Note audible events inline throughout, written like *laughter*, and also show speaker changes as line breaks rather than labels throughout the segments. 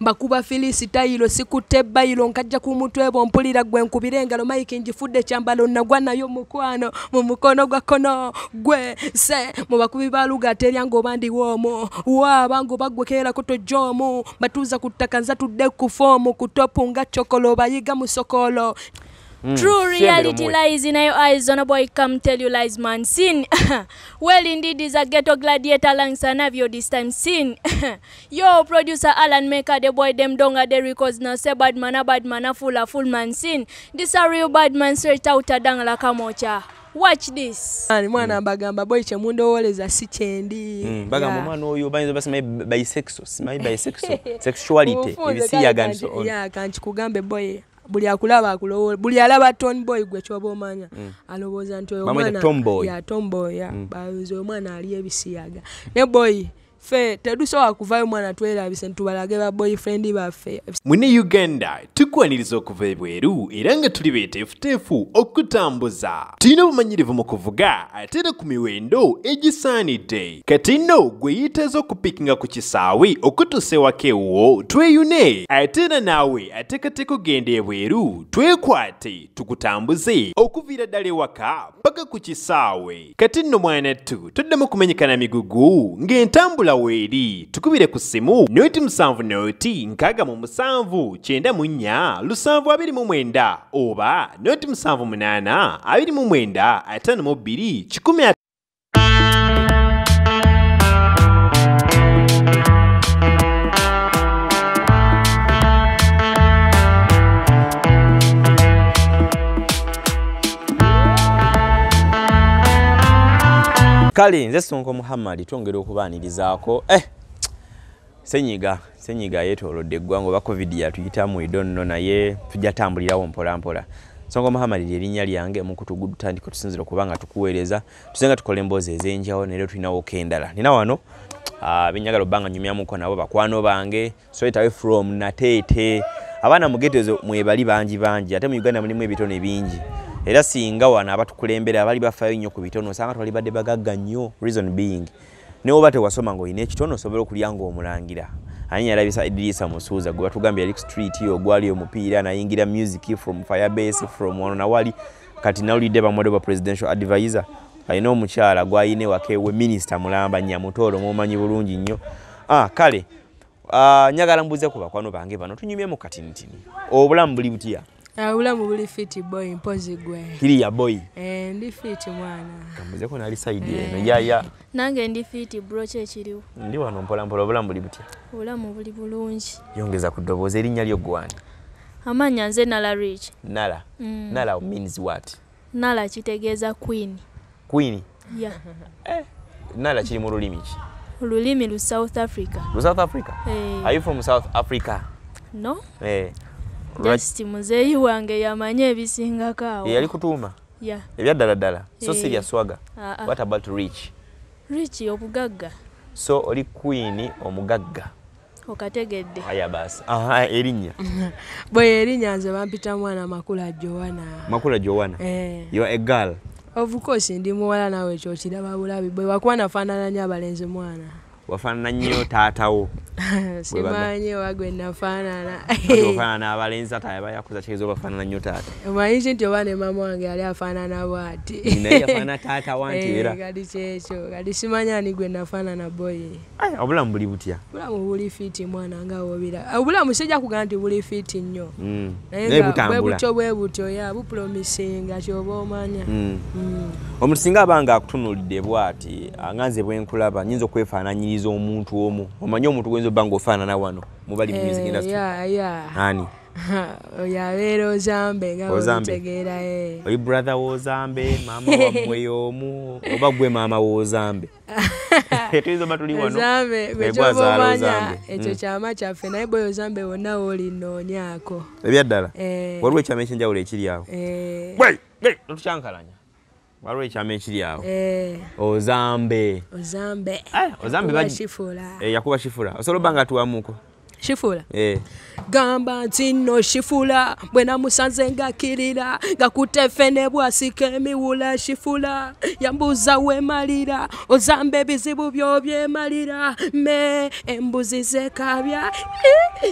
mbakuba filisitayiro sikutte bayiro nkajja ku mutwe bo mpulira gwe nkubira engalo mike njifudde ekyambalo nagwa nayo mukwano mu mukono gwa kono gwe se mu bakubi ba luga ate erya ng'oba ndiwo omu waabanga obaggwekeerako tojja omu mbatuuza ku ttaka nza tudde kufa omu ku topu nga cokolo obayiga musokolo Mm, True reality
lies in your eyes, on a boy come tell you lies, man. Sin. *laughs* well, indeed, is a ghetto gladiator lang sana vio this time. Sin. *laughs* Yo, producer Alan Maker, the boy them donga the records na say bad man a bad man a full a full man. Sin. This a real bad man
straight out a dang la kamocha. watch this Man, mwana mm. bagamba boy kyemundowoleza si kyendi mm.
bagamba omwana yeah. oyo bayinza basema bisexual, simanyi bisexual, *laughs* sexuality ebisiyaganiso ya
kugambe boy buli akulaba akulowo buli alaba tonboy gwe kyoba omanya mm. alowooza nti oyo omwana ya tomboy ya, mm. nze omwana ali ebisiyaga ne boy ffe tetusobola kuvayo mwana twerabise ntubalage ba boyfriend baffe
mune uganda tukwaniriza okuva ebweru era nga tuli beeteefuteefu okutambuza tulina obumanyirivu mu kuvuga ate era ku miwendo egisaanidde kati nno gwe yeeteeza okupikinga ku kisaawe okutuusa ewaka ewwo tweyune ate era naawe ateekateeka ogenda ebweru twekwate tukutambuze okuviira ddala ewaka paka ku kisaawe kati nno mwana ttu tuddamu kumenyekana migugu ng'entambula weeri tukubire ku ssimu noti musanvu noti nkaaga mu musanvu kyenda mu nnya lusanvu abiri mu mwenda oba noti musanvu munaana abiri mu mwenda ataano mu bbiri kikumi
kale nze sonko muhammad twongere okubaanirizaako eh senyiga senyiga yeetoolodde eggwanga oba covid yatuyitamu idonno naye tujatambulirawo mpolampola songo muhammad lyerinnya lyange mukutu gudutandika tusinzira okuba nga tukuweereza tusenga tukola emboozi ezenjawo naero tulinawoko endala nina wano ah, benyagala obbanga nyumyamuko nabo bakwano bange soetawe from nateete abaana mugetezo mwebali bangi bangi ate mu uganda mulimu ebitone bingi era singa wano abatukulembera abali bafayo nnyo ku bitono osanga twalibadde bagagga nnyo reason being newoba tewasoma ngaolina ekitono osobola okulya ngaomulangira ani yalabisa edirisa musuuza gwe batugambye yali street yo ogwali omupiira nayingira music from firebase from wano nawali kati nawulidde bamwade ba presidential advisor alina omukyala gwayina wakewe minisita mulamba nyamutoolo mumanyi bulungi nnyo ah, kale uh, nyagala mbuze ku bakwano bange bano tunyumyemu katinitini obulamu buli butya
Eh, ulamu buli fiti boy mpozi gwe kiriya boy eh, ndi fiti mwana
kamuzeko nalisaidie eh. yaya
nange ndi fiti bro kyekiriwo
ndi wano mpolampola obulamu buli butya
obulamu buli bulungi
yongeza kudoboza ddoboozi erinnya lyo gwani
amanya nze nala rich
nala mm. nala means what
nala kitegeeza queen queen yeah. *laughs* eh,
nala kiri mu lulimi ki
lulimi lu south africa lu south africa hey. Eh. are you
from south africa no hey. Eh. justi
muzeyi wange yamanye ebisingako awo yali
kutuuma ebyaddaladdala so si eh. byaswaga ah, ah. what about rich
rich
obugagga
so oli kwini omugagga
okategedde erinnya *laughs* bwe erinnya nze bampita mwana makula joana
makula joana eh. youa egirl
of course ndi muwala nawe ekyokirababulabi bwe wakuba nafaananya abalenzi mwana
wafaanana nnyo taatawo *laughs* simanyi
owagwe nafaananaofaanana
abalenzi ata abayakuza kigezo bafaanana nnyo taata
omanyiki nti oba ne mama wange yali afaanana bwati *laughs* eh, kati kyekyo kati simanya ni gwe nafaanana boy
obulamu buli butya
bulamu buli fiiti mwana nga wobira ah, obulamu sijja kugaa nti buli fiiti nnyo
mm. nayebwe butyo
bwe butyo ya bupromisinga kyoba omanya mm. Mm.
omuntu singa abanga akutunulidde bwati anganze bwenkulaba nyinza okwefaananyiriza okukkiriza omuntu omu omanye omuntu gwenza obanga ofaanana wano mubali muani
eh, *laughs* eh.
oli brothe wozambe mama wamwe *laughs* yomu oba gwe maama wozambe *laughs* eh, tuyinza oba tuliwanoazaalaozambe ekyo hmm.
kyama kyaffe naye bwe ozambe wonna wolinoonyaako
ebyaddala waliwo ekyama ekyenjawulo ekiryawo tukyankalanya waliwo ekyama ekiri awo eh. ozambe
ozambe eh, ozambe
yakuba shifula eh, osobola obanga tuwamuko
shifula gamba nti nno shifula bwenamusanze ngakirira ngakutefe nebwasika emiwula shifula yambuza wemalira ozamba ebizibu byobyemalira me embuzi zekabya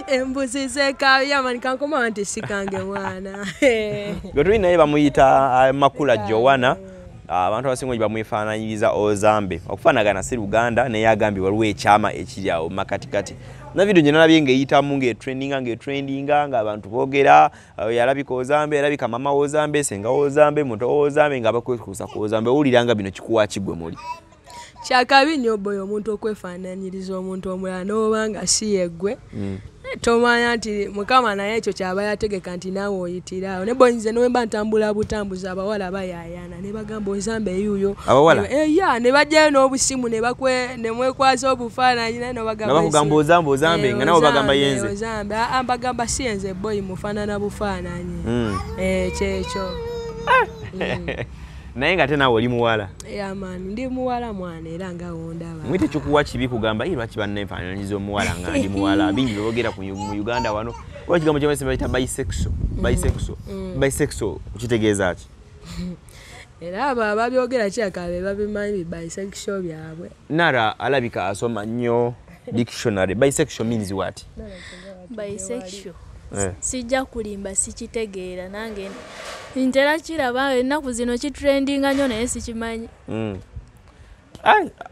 embuzi zekabya manikankomawa nti sikange mwana *laughs* *laughs*
bwetulinaye bamuyita makula joana Ah, abantu abasinga gye bamwefaananyiriza ozambe okufaanagana si luganda naye agambye waliwo ekyama ekiri awo makatikati na vidiyo gye nalabye ng'eyitamu ng'etrendinga ng'etrendinga ng'abantu boogera ah, yalabika ozambe yalabika mama ozambe senga ozambe muto ozambe nga bakwekuusa ku ozambe owulira nga bino kikuwa kigwe muli
kyakabi nyo boyo omuntu okwefaananyiriza omuntu omulala n'oba nga si yeggwe mm. tomanya nti mukama naye ekyo kyaba yategeka nti naawe oyitiraawo nebonyize nowemba ntambula butambuza abawala bayayana nebagamba ozambe eyuyo ya nebajjayo n'obusimu nemwekwaza obufaananyinaozambe mbagamba si yenze eboyi mufaanana bufaananyi mm. eh, kyekyo *laughs*
mm. naye nga ate naawe oli muwala
amaani ndi muwala mwana era nga
wondaba mwite kikuwa kibi kugamba ye lwaki bannenfaananyiza omuwala nga ndi muwala *laughs* bingi byebogera mu uganda wano oba kigambo kyaba kyebayita bisexo mm-hmm. bisexo mm-hmm. kitegeeza ki
*laughs* era abo ababyogera kyakabe babimanyi bi bisexo byabwe
nara alabika asoma nnyo dictionary bisexo means what
bisexo Eh. sijja kulimba sikitegeera nange ntera kiraba ennaku zino kitrendinga nnyo naye sikimanyi
mm.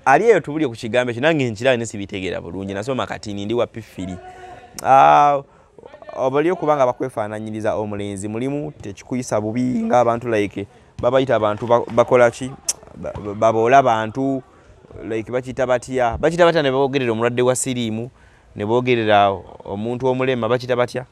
ali eyo tubulie ku kigambo ekyo nange nkiraba ne sibitegeera bulungi nasoma katini ndi wa pifiri ah, obali okubanga bakwefaananyiriza omulenzi mulimu tekikuyisa bubi ngaabantu like babayita abantu bakolaki baboola bantu like bakiyita batya bakiyita batya ne boogerera omulwadde wa siriimu ne boogerera omuntu omulema bakiyita batya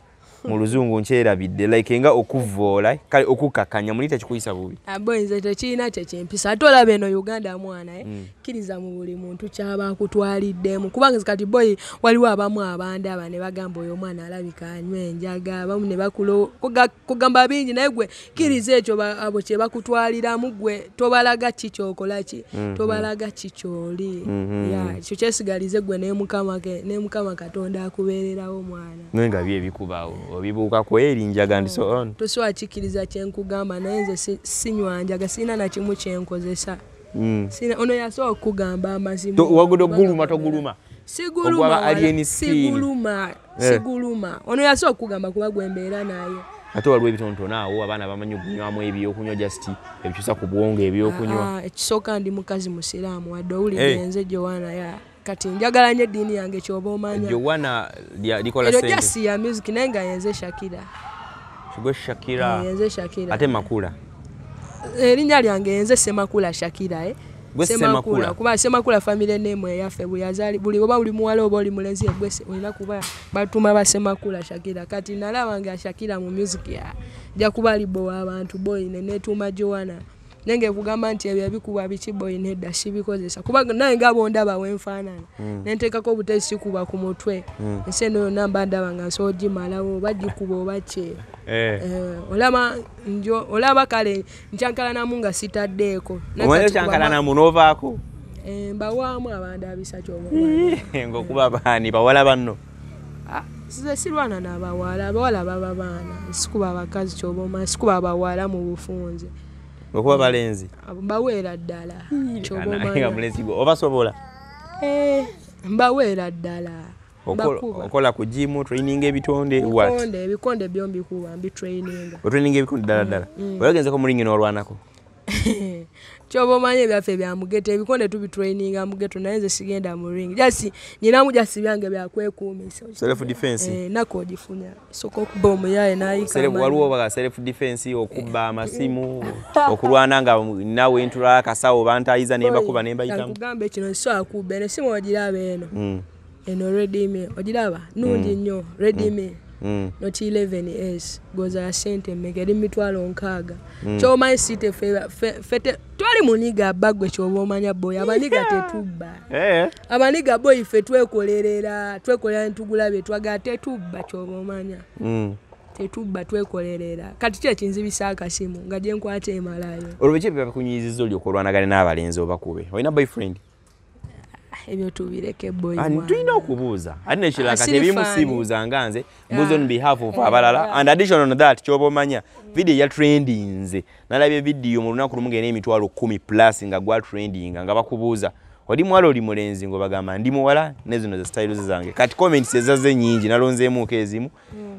mu luzungu nkyerabidde like nga okuvoola kale okukakanya muli takikuyisa bubi
aboyinza ah, tekirina kyekyempisa ate olaba eno uganda mwana eh? mm. kkiriza mu buli muntu kyaba kutwaliddemu kubanga nze kati boyi waliwo abamu abandi aba ne bagamba oyo omwana alabika anywa enjaga abamu ne bakulo kugamba bingi naye gwe kkiriza mm. ekyo abo kye bakutwaliramu gwe tobalaga kikyokolaki mm -hmm. tobalaga kikyoli
mm -hmm. yeah, kyo
kyesigalize gwe ne mukama katonda akubeererawo mwana
nga bye ebikubaawo obibuuka kweri njaga ndi so on
tosiwakikiriza kyenkugamba naye nze sinywa njaga sirina nakimu kyenkozesa hmm. ono yasobola okugamba amazimuwagudde oguluma toguluma siguluma eh. ono yasobola okugamba kuba gwembeera naye
ate waliwo ebitonotono awo abaana bamanyi okunywamu ebyokunywa just ebikyusa ku bwongo ebyokunywa ah, ah,
ekisooka ndi mukazi musiraamu wadde owulirenze eh. gyowanaye kati njagala nnyo eddiini yange kyoba
omanyaojasi
ya music naye nga yenze shakira ate makula eh, erinnya lyange yenze semakula shakira e kuba semakula famire nemu eyaffe buyazaalibuli oba oli muwala oba oli mulenzi egwese olina kuba batuma basemakula shakira kati nalabanga shakira mu music ya jakuba libo w'abantu boyine netuuma joana naye ngekugamba nti ebyo ebikuba bikibo ina edda sibikozesa kuba naye ngaabo ndaba wenfaanana hmm. nentekako obutesi kuba ku mutwe ensi hmm. eno yonna mba ndaba nga nsobo gimalawo oba gikuba oba ke eh. eh, olaba njo olaba kale nkyankalanamu nga sitaddeeko kyankalanamu novaako eh, mbawaamu abandabisa
kyobngaokuba *laughs* baani bawala banno
ah, ze sirwana nabawala abawala baba baana sikuba bakazi kyobaomaa sikuba bawala mu bufunze
okuba balenzi
mbaweera ddala hmm. kyoga
mulenzi gwe oba sobola
eh. mbaweera ddala
okola ku jimu traininga ebitonde
ebikonde byombikuwa mbitraininga
otraininga ebikonde ddala ddala oyagenzeko hmm, hmm. mulingi n'olwanako *laughs*
kyoba omanyi ebyaffe byamugeto ebikonde tubitraininga mugeto naye nze sigenda mu ringi jasi nyinamu jasi byange byakwekuumisanaku eh, ogifunya soka okuba omuyaye nayikawaliwo
baaself defense okubba eh. amasimu okulwana nga nawe ntula akasawo bantayiza nembakuba nembayitamugamba
kino nsobola kubba eno simu ogiraba eno mm. eno redimi ogiraba nungi mm. nnyo redimi mm. Mm. not 11 years because I sent him make him mitwalo nkaga mm. so my city fete twali muniga bagwe cho bomanya boy abaniga tetuba eh abaniga boy fetwe kolerera twe kolera ntugulabe twagate tetuba cho bomanya tetuba twekolerera kati kye kinzibisa akasimu ngaje nkwate malayo
olobeje bya kunyizizo lyokolwanagale n'abalenzi obakube oyina boyfriend
ebyo tubireke boy and
tuina okubuuza alina ekirala kati ah, ebimu sibuuza nga nze ah. mbuuza on behalf of ah. abalala and additional on that kyobaomanya vidiyo ya trendinze nalabye vidiyo mu lunaku lumu gena emitwalo kumi plus nga gwa trending nga bakubuuza oli muwala oli mulenzi ngo bagamba ndi muwala nezino ze styles zange kati comments ezaze nyingi nalonzeemu ke ezimu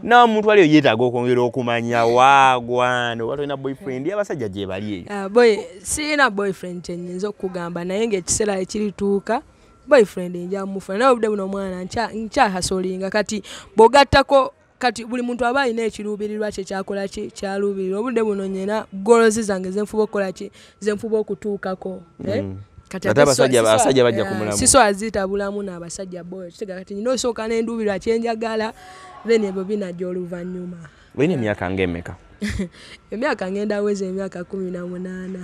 na omuntu ali yeetaaga okwongera okumanya waagwano oba tolina boyfriend yabasajja gyebali
eyo boy siina boyfriend kyenyinza okugamba naye ngaekiseera ekirituuka boyfriend enjamufuna naye obudde buno omwana nkyahasolinga kati bwogattako kati buli muntu aba alina ekiruubirirwa kye kyakolaki kyaluubirira obudde buno nyena golozi zange zenfuba okukolaki zenfuba okutuukako sisola zitabulamu n'abasajja boyga kati nyina osooka nenduubirwa kyenjagala then ebyo binajja oluvanyuma
olina emyaka ngaemeka
*laughs* emyaka ngendaweza emyaka kumi na munaana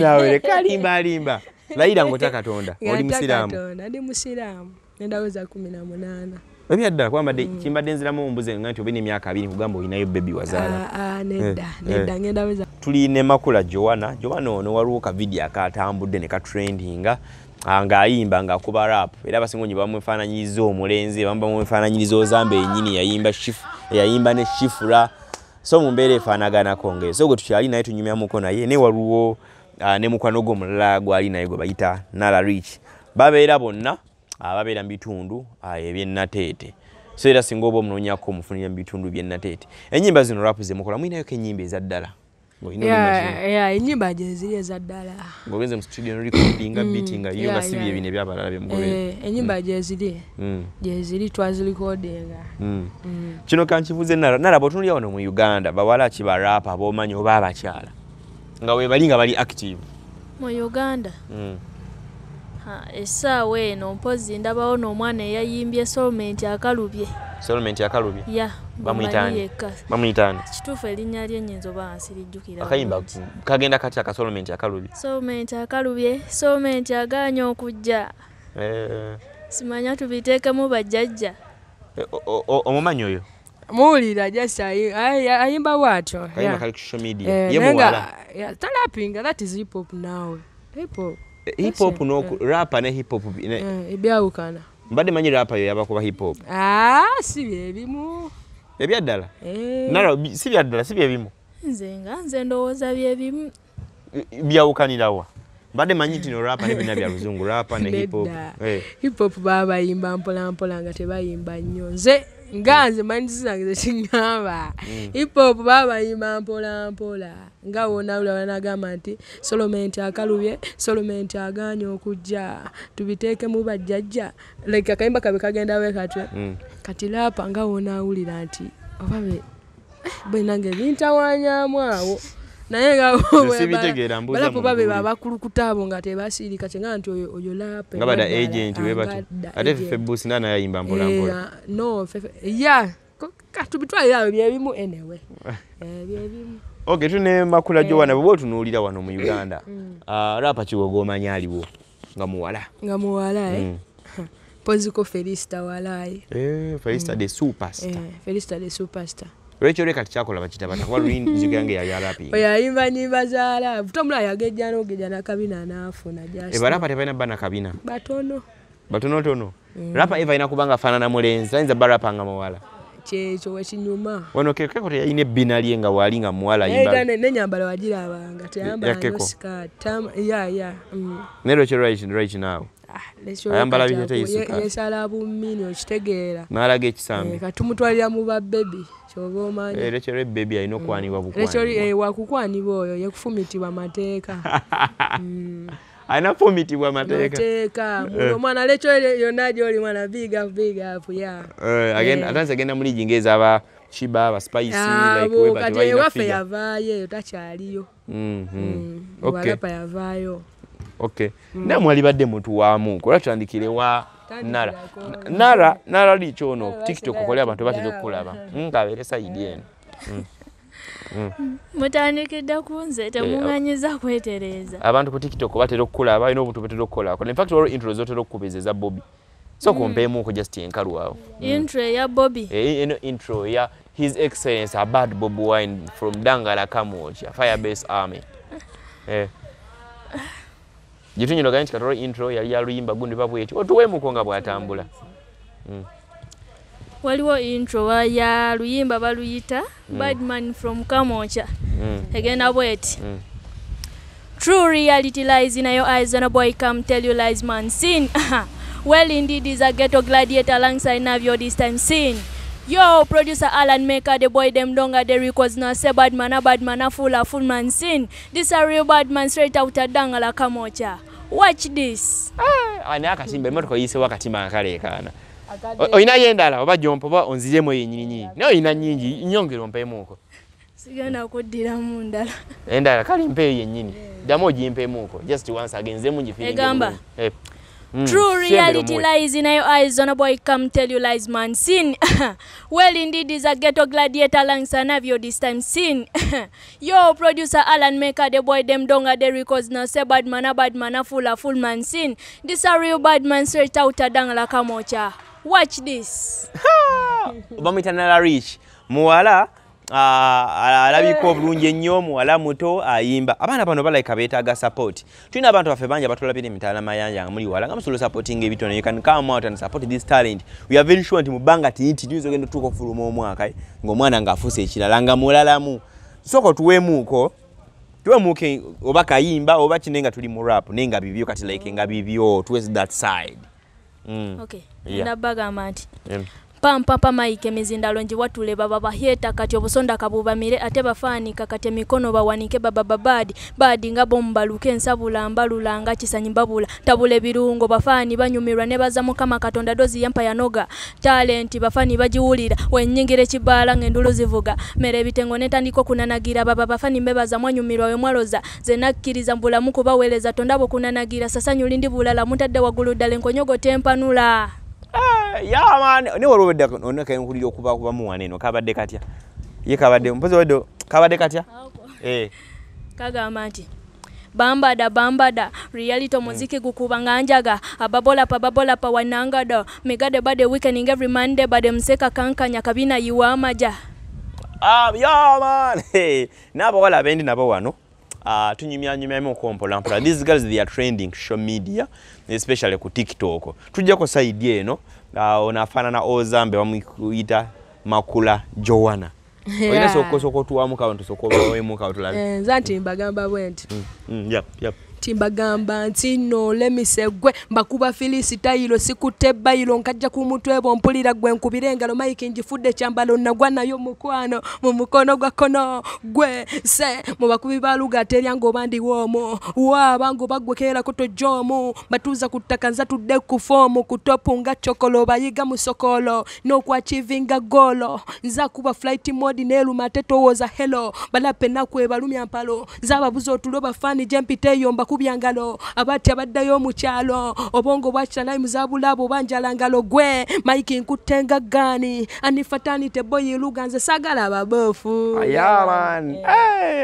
nawere kalimbalimba *laughs* layira *laughs* ngaota katonda oli musiraamu
ndi musiraamu nendaweza kumi na munaana
ebyaddala kubambadde mm. kimbadde nziramu ombuze nga nti obe nemyaka abiri nkugamba olinayo bebi wazaala ah, ah, eh,
eh. tuli
ne makula joana joana ono waliwo kavidio akatambudde ne katrendinga ngaayimba ah, ngaakuba rap era abasinga nyi bamwefaananyiriza omulenzi bamwefaananyiriza ozamba enyini yayimba ne shifura so mumbeera efaanaganako ngeso gwe tukyali naye tunyumyamuko naye naye waliwo Ah, ne mukwano gwo omulala gwali naye gwe bayita nala rich babeera bonna ababeera ah, mu bitundu ah, ebyennateete so era singa oba omunoonyako omufunira mu bitundu byennateete enyimba zino rapu zemukola muyinayoko enyimba ezaddala
enyimba gye ziri ezaddala
ngaogenze mu studio norikodinga mm, biti nga yo nga sibi ebino ebyabalala byemugobe
enyimba eh, mm. gye ziri mm. gye ziri twazirikodinga
kino kankibuze nalaba otunulyawo no mu uganda bawala ki barapa abomanyi oba abakyala nga webali nga bali active
mu uganda mm. essaawa eno mpozi ndabawo n'omwana eyayimbye solomenti akalubye
solomenti akalubye ya bamuyitaani
kituufu erinnya lye nyinza oba ansirijjukira akayimba
kagenda kati akasolomenti akalubye
solomenti akalubye solomenti aganya okujja eh. simanya tubiteekemu bajjajja
eh, omumanyi oyo
mulira just ayimba bwatyo talapinga that is hip hop nawe hip hop eh, hip hop no eh.
rapa ne hip hop eh,
ibyawukana
mbadde manyi rapa yo yabakuba hip hop
ah si byebimu
eh nalo si byaddala si byebimu
nze nga nze ndowooza byebimu
byawukanirawa mbadde manyi nti norapa ne bina bya *laughs* luzungu rapa ne hip hop
hip hop baba imba mpola mpola nga tebayimba nyo nze *laughs* Mm. nga nze manyisizange zekiŋŋamba hipop babayima mpolampola nga wonaulawanagamba nti solomenti akalubye solomenti aganye okujja tubiteeke mu bajjajja leka kayimba kabe kagendawe katwe mm. kati lapa nga wonaawulira nti obabe eh, bwenange bintawanyamu awo naye ngabalapo babe babakulukuta abo nga tebasirika kyenga nti oyolapeno ya katubitwalira abo byebimu enewe byebimu
oke tune makula gyowana eh. bwoba otunuulira wano mu uganda mm. ah, rapa kiwe ogomanya aliwo nga muwala
nga muwala e eh? mpozikofelista mm. *laughs* walaye
felista de eh, mm. superstar
felista de superstar
lwekyo leka tikyakola bakitabata kuba lui nzigo yange yayalapinga oyo
ayimba nyimba za laavu tomula yageja nogeja nakabina anaafuna jasi ebalapa
tebalina bana kabina batono batonotono mm. rapa eva ina kubanga fanana mulenzi tayinza balapa nga muwala
kyekyo wekinyuma
wano kekeko teyayina ebbina lye nga wali nga muwala
nenyambala wagirabanga teyambalanosika tam ya ya mm.
nelwekyo right now Ah,
yasala bumini okitegeera
nalaga ekisambi
eh, katumutwalira mu babebi kyoba
omanyilekyolwebebi eh, alina okwanibwa
wakukwanibwa mm. eh, oyo yekufumitibwa mateeka
anafumitibwa *laughs* mm. mateekateeka
omwana lekyo yonna gyoli mwana bigf bigf ya
atandisa agenda muligi ngaezaba kiba baspaisi ewaffe
yavaayo eyo takyaliyo
mhm. mm, walapa
yavaayo
okay. mm. naye mwali badde muntu wamu kola kitandikire wa nara nara nara lichono tiktok kole abantu batera okulaba mm, nkabere saidi mm. eno mm.
mutandikidde kunze eh, temuŋanyiza kwetereza eh,
abantu ku tiktok batera okukulaba alina obuntu betera okukolako infact wali intro zotera okukubiza eza bobi so kumpeemuku just enkalwawo intro
eya bobi
eno eh, intro ya his excellence abad bob wine from dangala kamoja firebase army eh. gyetunyira ogaye nti intro yali yaluyimba gundi ba bweti otuweemuko oh, nga bw'atambula mm.
waliwo intro ya luyimba baluyita mm. badman from kamoca
mm.
egenda bweti True reality lies in your eyes and a boy come tell you lies man sin. *laughs* well indeed is a ghetto gladiator alongside Navio this time sin. yo producer alan maker the boy them donga the records now say bad man a bad man a fool a full man sin this a real bad man straight out a dangala kamocha watch this ah,
ani akasimba emotoka yise wakati mankaleekaana olinayo endala oba jompa oba onziremu yenyini nyingi naye olina nyingi nyongere ompeemuuko
sigenda kuddiramu ndala
endala kale mpeeyo yenyini ddamu ogimpeemuuko just once agenzemu njifiigamba Mm. True reality
lies in your eyes on a boy come tell you lies man sin. *laughs* well indeed is a ghetto gladiator lang sanavyo this time sin. *laughs* Yo producer Alan Maker the boy them donga the records na say bad man a bad man a full a full man sin. This a real bad man straight out a dang la kamocha. Watch this. *laughs*
Obamitana la rich. Muwala alabika eh. obulungi ennyo muwala muto ayimba abaana bano balaika beetaaga sapooti tulina abantu baffe bangi abatulabire emitala mayanja nga muli wala nga musobola osapootinga ebitono you can come out and support this talent we are very sure nti mu bbanga tiiti tuyinza ogenda otuuka okufuluma omwaka eh, ng'omwana ng'afuuse ekirala nga mulalamu soko tuweemuuko tuweemuuke oba kayimba oba kine nga tuli mu rap naye nga bibyo kati like nga bibyo towards that side mm.
nabagamba nti pampa pamaike mizindalo njiwatule baba bahieta kati obusonda kabubamire ate bafaanika kati emikono bawanike baba babadi badi nga bombaluke nsabula mbalula nga kisanyi mbabula tabula ebirungo bafaani banyumirwa ne baza mukama katonda dozi yampa yanoga talenti bafaani bagiwulira wenyingira ekibaala ng'endulu zivuga mera ebitengo netandika okunanagira baba bafaani mbebaza mwanyumirwa we mwaloza zenakkiriza mbulamu kubaweereza tonda bwe kunanagira sasanyulindi bulala muntadde waggulu ddala enkonyogo tempanula
Eh, yamaniniwaolwobedde ona kenkulira okuba kubamuwana eno kabadde katya ye kabadde mpozi wadde kabadde katya eh.
kagamba nti bambada bambada reality hmm. muziki gukuba nga njaga ababolapa ababolapa wanangado migade bade weekending every monday bade mseka kankanya kabina yiwa amaja
ah, yaman *laughs* naabawala bendi nabo wano Ah, uh, nyumya mu kompola mpola these girls they are trending social media especially ku tiktok tujja ko side eno uh, ah, na ozambe bamuyita makula Joana sokoso ko jowana *laughs* olina sokkosoka otuwamukawo ntusooka obawemukawo tulabe
eh, nza nti mbagamba
mm, yep yep
nti mbagamba nti noolemise gwe mbakuba filisitayiro sikutte bayiro nkajja ku mutwe bwo mpulira gwe nkubira engalo maiki njifudde ekyambalo nagwa nayo mukwano mu mukono gwa kono gwe se mu bakubi ba luga ateryanga oba ndiwo omu waaba ngaobagwekeerako tojja omu mbatuuza ku ttaka nza tudde kufa omu ku topu nga cokolo bayiga musokolo n'okwachivinga golo nza kuba flight modi neeruma ate towooza helo balape nakwebalumya mpalo nza ababuza otulo bafaani gye mpita eyo mbak bakubya ngalo abatya baddayo omukyalo obwongo bwakita nawe muzabulaabo obanjala ngalo gwe maiki nkutte nga gaani anifatani teboyi luganze sagala ababoofu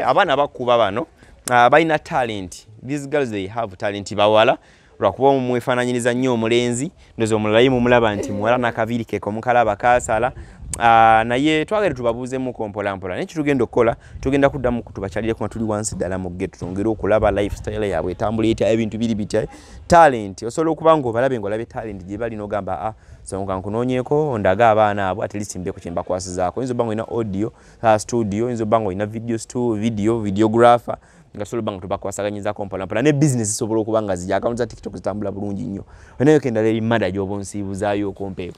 abaana bakuba bano ah, balina talent these girls they have talent bawala lwakuba mwefaananyiriza nnyo omulenzi ndozi omulala ye mumulaba nti muwala nakaviiri kekomukala abakasala Ah, naye twagale tubabuze mu naye mpola okukola tugenda kuddamu tubakyalireko nga tuli wansi dala mu getu twongere kulaba lifestyle yaabwe etambula etya ebintu biri bitya talent osobola okuba ngaobalabe ngaolabe talent je bali nogamba a ah, sonka nkunoonyeeko ondage abaana abo ate lisimbyeko kyembakwasizaako oyinza obba nga ina audio ah, studio oyinza ina video studio video videographer nga solobanga tubakwasaganyiza kompola mpola ne business sobola okuba nga zija akawunti za tiktok zitambula bulungi nnyo enayoka endala erimada gyoba onsiibuzaayo okompeeko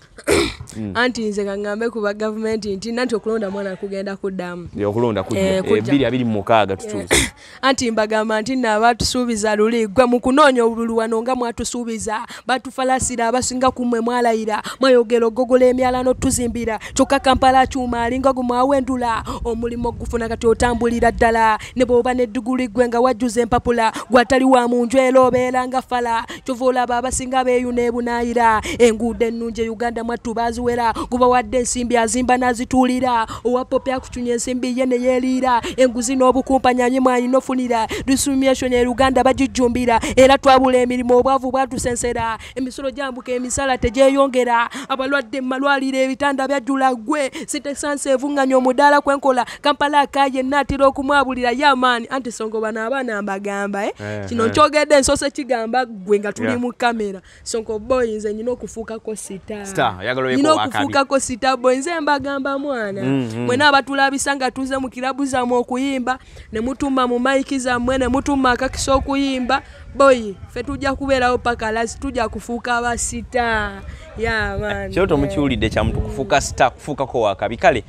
mm.
anti nze gaŋŋambe kuba gavumenti nti nanti okulonda mwana kugenda kuddamu
okulonda kubiri eh, abiri mumukaaga tutuuse eh,
anti mbagamba nti nno abatusuubiza luli gwe mu kunoonya obululu wano nga mwatusuubiza batufalasira abasinga kummwe mwalayira mweyogera ogogola emyala n'otuzimbira kyokka kampala kyuma alinga gumwawa endula omulimu ogufuna kati otambulira ddala ne bwoba neddugulu gwe nga wajjuza empapula gwatali wa munju era obeera nga fala kyova olaba abasinga beeyuna ebunaayira enguudo ennungi euganda mwattu baziwera gubawadde ensimbi azimba n'azituulira owapopi akucunya ensimbi ye neyeeriira enguzi n'obukumpanyanyi mwalina ofunira disumation euganda bagijjumbira era twabula emirimu obwavu bwatusensera emisolo gyambuka emisala tegyeyongera abalwadde mumalwaliro ebitanda byajjula gwe sitesanse evuŋŋanya omudaala kwenkola kampala akayenna atera okumwabulira yamaani anti songo bano abaana mbagamba eh? kino nkyogedde ensoso ekigamba gwe nga tuli mu kamera sonka oboyi nze nyina okufuukako sitanyina okufuukako sita boyi nze mbagamba mwana mm-hmm. mwena abatulabisa nga tuze mu kirabu zamwe okuyimba ne mutuma mu maiki zammwe ne mutuma akakisa okuyimba boyi fe tujja kubeerawo pakalasi tujja kufuuka basita kiro
tomukiwulidde kyamuntu kufuuka sita kufuukako wakabi kale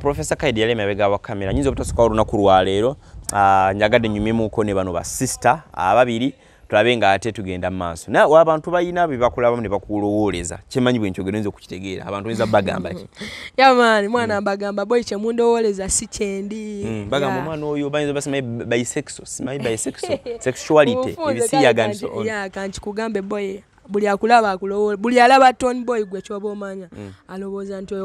profesa kaidi yali mabega wakamera nyinza obutasokawo olunaku lwaleero Ah, njagadde nyumimuko ne bano basista ababiri tulabe ng'ate tugenda maaso naye abantu balina bebakulabamu ne bakulowooleza kimanyi bwe nkyogero yinza okukitegeera abantu yinza bagamba ki
*laughs* yamaani mwana bagamba boi kyemundowooleza si kyendi
hmm, bagamba omwana oyo bayinza basima bisexo simanyi bisexo *laughs* sexuality ebisiyaganisokankikugambe
boi buli akulaba akulowola buli alaba ton boy gwe kyoba omanya hmm. alowooza nti oyo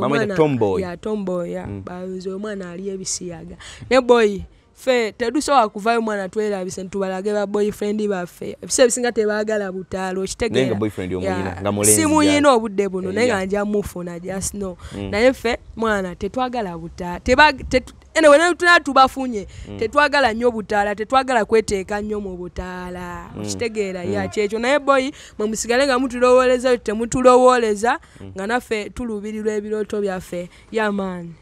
tomboy bayinza oyo mwana ali ebisiyaga ne boyi ffe tedusobola kuvayo mwana twerabise ntubalage ba boyfriend baffe ebiseera ebisinga tebagala butaala okitegeesimuyina obudde buno naye nga nja mufuna just no mm. naye ffe mwana tetwagala butaala tuna tubafunye mm. tetwagala nnyo butaala tetwagala kweteeka nnyo mu butaala mm. okitegeera yakyekyo naye boyi mwemusigale nga mutulowoleza temutulowoleza nga naffe tulubirirwa ebirooto byaffe yamaani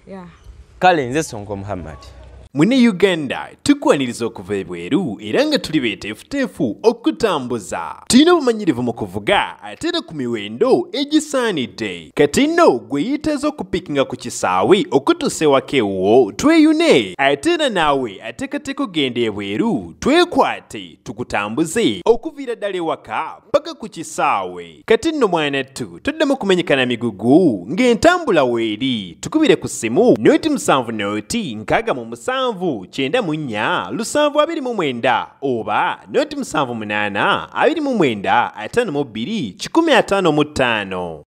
kale nze sonko muhammadi mune uganda tukwaniriza okuva ebweru era nga tuli beeteefuteefu okutambuza tulina obumanyirivu mu kuvuga ate era ku miwendo egisaanidde kati nno gwe yeetaaza okupikinga ku kisaawe okutuusa ewaka ewwo tweyune ate era naawe ateekateeka ogenda ebweru twekwate tukutambuze okuviira ddala ewaka paka ku kisaawe kati nno mwanattu tuddamu kumenyekana migugu ng'entambula weeri tukubire ku noti musanvu noti nkaaga mu musanvu musanvu kyenda mu nnya lusanvu abiri mu mwenda oba noti musanvu munana abiri mu mwenda atano mu biri kikumi atano mu tano